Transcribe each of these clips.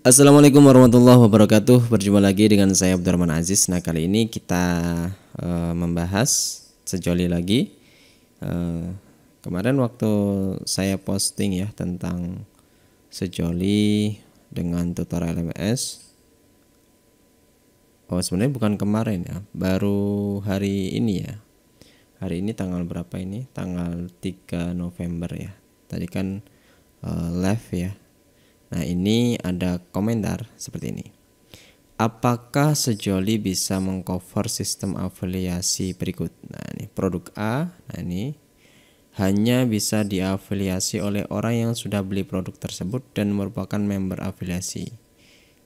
Assalamualaikum warahmatullahi wabarakatuh. Berjumpa lagi dengan saya Abdurrahman Aziz. Nah, kali ini kita uh, membahas sejoli lagi. Uh, kemarin waktu saya posting ya tentang sejoli dengan tutorial LMS. Oh, sebenarnya bukan kemarin ya, baru hari ini ya. Hari ini tanggal berapa ini? Tanggal 3 November ya. Tadi kan uh, live ya Nah, ini ada komentar seperti ini. Apakah sejoli bisa mengcover sistem afiliasi berikut? Nah, ini produk A, nah ini hanya bisa diafiliasi oleh orang yang sudah beli produk tersebut dan merupakan member afiliasi.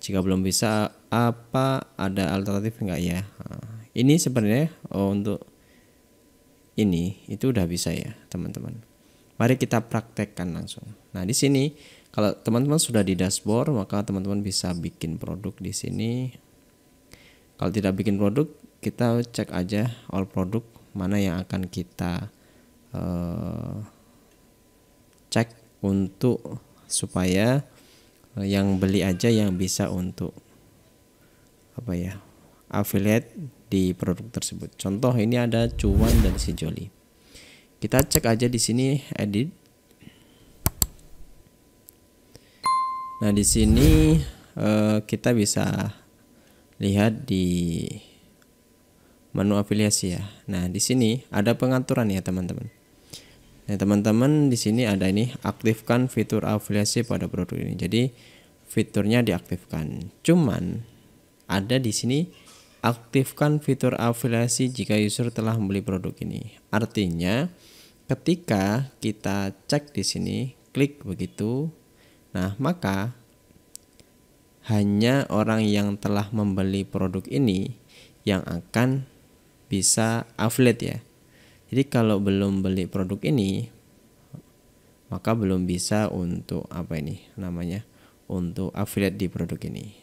Jika belum bisa, apa ada alternatif enggak ya? Ah, ini sebenarnya oh, untuk ini itu udah bisa ya, teman-teman. Mari kita praktekkan langsung. Nah, di sini kalau teman-teman sudah di dashboard, maka teman-teman bisa bikin produk di sini. Kalau tidak bikin produk, kita cek aja all produk mana yang akan kita uh, cek untuk supaya yang beli aja yang bisa untuk apa ya affiliate di produk tersebut. Contoh ini ada cuan dan si Joli. Kita cek aja di sini edit Nah, di sini eh, kita bisa lihat di menu afiliasi ya. Nah, di sini ada pengaturan ya, teman-teman. Nah, teman-teman di sini ada ini aktifkan fitur afiliasi pada produk ini. Jadi, fiturnya diaktifkan. Cuman ada di sini aktifkan fitur afiliasi jika user telah membeli produk ini. Artinya, ketika kita cek di sini, klik begitu Nah, maka hanya orang yang telah membeli produk ini yang akan bisa affiliate ya. Jadi kalau belum beli produk ini maka belum bisa untuk apa ini namanya untuk affiliate di produk ini.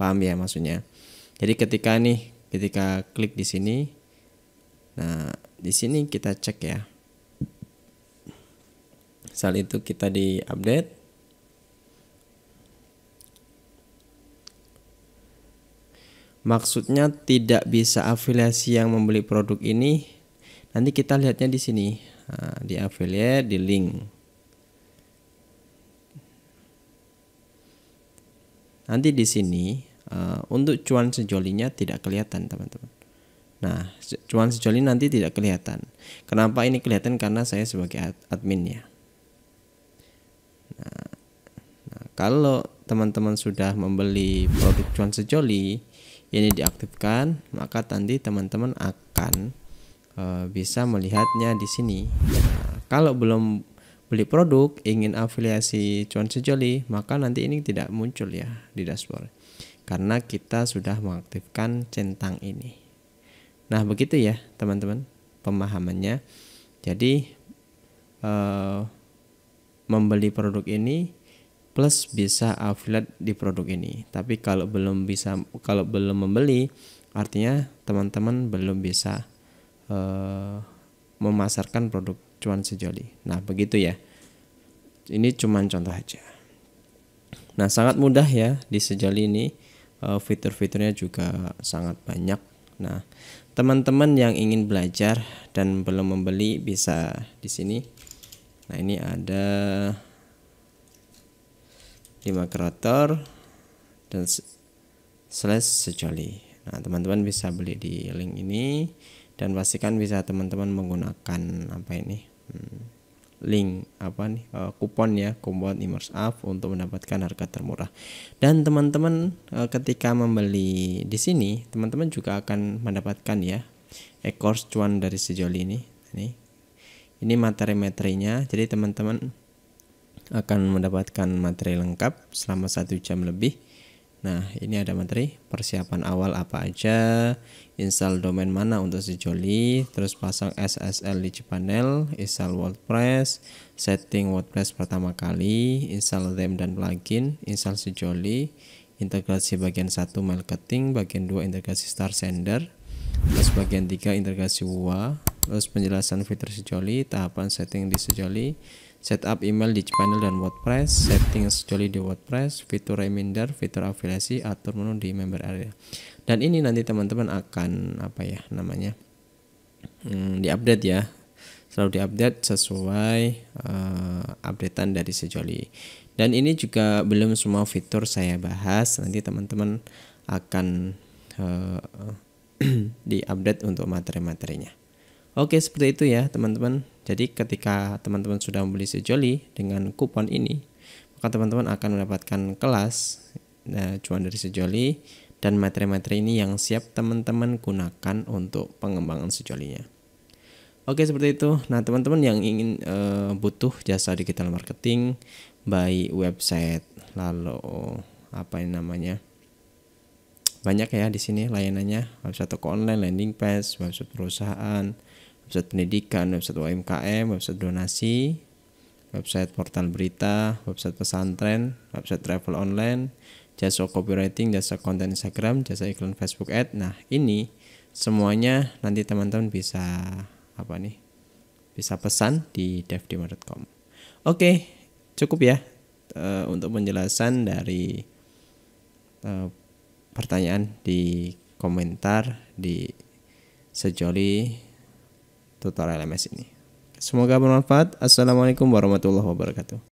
Paham ya maksudnya? Jadi ketika nih ketika klik di sini nah di sini kita cek ya. Saat itu kita di update maksudnya tidak bisa afiliasi yang membeli produk ini nanti kita lihatnya di sini nah, di affiliate di link nanti di sini uh, untuk cuan sejolinya tidak kelihatan teman-teman nah cuan sejoli nanti tidak kelihatan kenapa ini kelihatan karena saya sebagai ad ya nah, nah kalau teman-teman sudah membeli produk cuan sejoli ini diaktifkan maka nanti teman-teman akan uh, bisa melihatnya di sini nah, kalau belum beli produk ingin afiliasi cuan sejoli maka nanti ini tidak muncul ya di dashboard karena kita sudah mengaktifkan centang ini nah begitu ya teman-teman pemahamannya jadi eh, membeli produk ini plus bisa affiliate di produk ini. Tapi kalau belum bisa kalau belum membeli artinya teman-teman belum bisa uh, memasarkan produk cuan sejoli. Nah, begitu ya. Ini cuman contoh aja. Nah, sangat mudah ya di sejoli ini uh, fitur-fiturnya juga sangat banyak. Nah, teman-teman yang ingin belajar dan belum membeli bisa di sini. Nah, ini ada 5 kreator dan slash sejoli nah teman-teman bisa beli di link ini dan pastikan bisa teman-teman menggunakan apa ini hmm, link apa nih eh, kupon ya kupon immerse up untuk mendapatkan harga termurah dan teman-teman eh, ketika membeli di sini teman-teman juga akan mendapatkan ya ekor cuan dari sejoli ini ini ini materi materinya jadi teman-teman akan mendapatkan materi lengkap selama satu jam lebih. Nah, ini ada materi persiapan awal apa aja, install domain mana untuk si Jolly, terus pasang SSL di cPanel, install WordPress, setting WordPress pertama kali, install theme dan plugin, install si Jolly, integrasi bagian satu marketing, bagian dua integrasi star sender, terus bagian tiga integrasi WA, terus penjelasan fitur si Jolly, tahapan setting di si Jolly, setup email di panel dan WordPress, setting sejoli di WordPress, fitur reminder, fitur afiliasi, atur menu di member area. Dan ini nanti teman-teman akan apa ya namanya? Hmm, diupdate ya. Selalu diupdate sesuai uh, updatean dari Sejoli. Dan ini juga belum semua fitur saya bahas. Nanti teman-teman akan uh, diupdate untuk materi-materinya. Oke, seperti itu ya, teman-teman. Jadi ketika teman-teman sudah membeli sejoli dengan kupon ini, maka teman-teman akan mendapatkan kelas nah, cuan dari sejoli dan materi-materi ini yang siap teman-teman gunakan untuk pengembangan sejolinya. Oke seperti itu. Nah teman-teman yang ingin e, butuh jasa digital marketing baik website lalu apa ini namanya banyak ya di sini layanannya website toko online, landing page, website perusahaan, website pendidikan, website UMKM, website donasi, website portal berita, website pesantren, website travel online, jasa copywriting, jasa konten Instagram, jasa iklan Facebook ad. Nah, ini semuanya nanti teman-teman bisa apa nih? Bisa pesan di devdima.com. Oke, cukup ya uh, untuk penjelasan dari uh, pertanyaan di komentar di sejoli tutorial LMS ini. Semoga bermanfaat. Assalamualaikum warahmatullahi wabarakatuh.